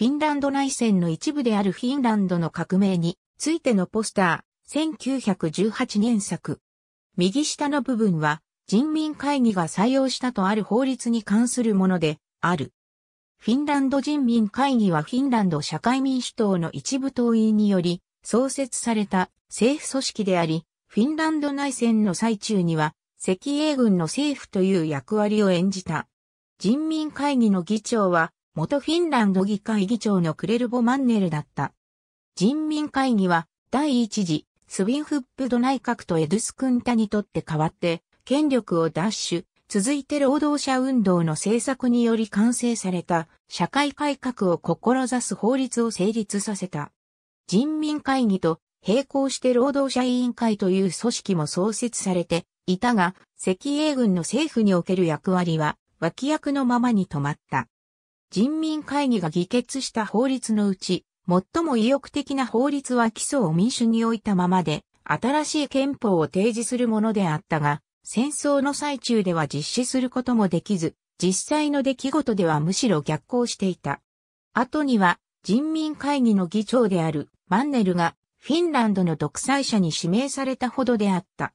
フィンランド内戦の一部であるフィンランドの革命についてのポスター、1918年作。右下の部分は、人民会議が採用したとある法律に関するもので、ある。フィンランド人民会議はフィンランド社会民主党の一部党員により創設された政府組織であり、フィンランド内戦の最中には赤英軍の政府という役割を演じた。人民会議の議長は元フィンランド議会議長のクレルボ・マンネルだった。人民会議は、第一次、スウィンフップド内閣とエドゥス・クンタにとって代わって、権力を奪取、続いて労働者運動の政策により完成された、社会改革を志す法律を成立させた。人民会議と並行して労働者委員会という組織も創設されていたが、赤英軍の政府における役割は脇役のままに止まった。人民会議が議決した法律のうち、最も意欲的な法律は基礎を民主に置いたままで、新しい憲法を提示するものであったが、戦争の最中では実施することもできず、実際の出来事ではむしろ逆行していた。後には、人民会議の議長であるマンネルが、フィンランドの独裁者に指名されたほどであった。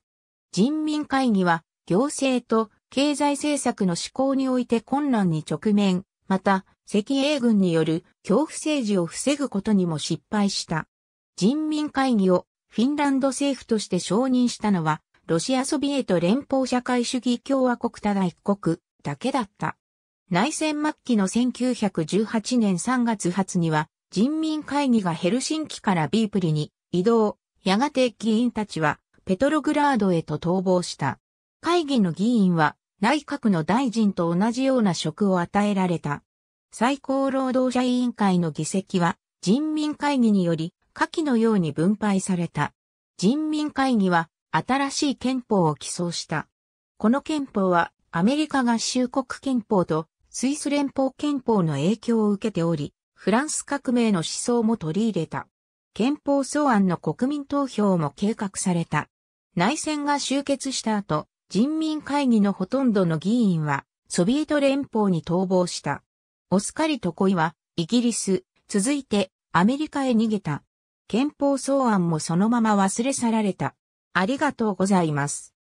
人民会議は、行政と経済政策の施行において困難に直面また、赤英軍による恐怖政治を防ぐことにも失敗した。人民会議をフィンランド政府として承認したのは、ロシアソビエト連邦社会主義共和国ただ一国だけだった。内戦末期の1918年3月発には、人民会議がヘルシンキからビープリに移動、やがて議員たちはペトログラードへと逃亡した。会議の議員は内閣の大臣と同じような職を与えられた。最高労働者委員会の議席は人民会議により下記のように分配された。人民会議は新しい憲法を起草した。この憲法はアメリカ合衆国憲法とスイス連邦憲法の影響を受けており、フランス革命の思想も取り入れた。憲法草案の国民投票も計画された。内戦が終結した後、人民会議のほとんどの議員は、ソビエト連邦に逃亡した。オスカリトコイは、イギリス、続いて、アメリカへ逃げた。憲法草案もそのまま忘れ去られた。ありがとうございます。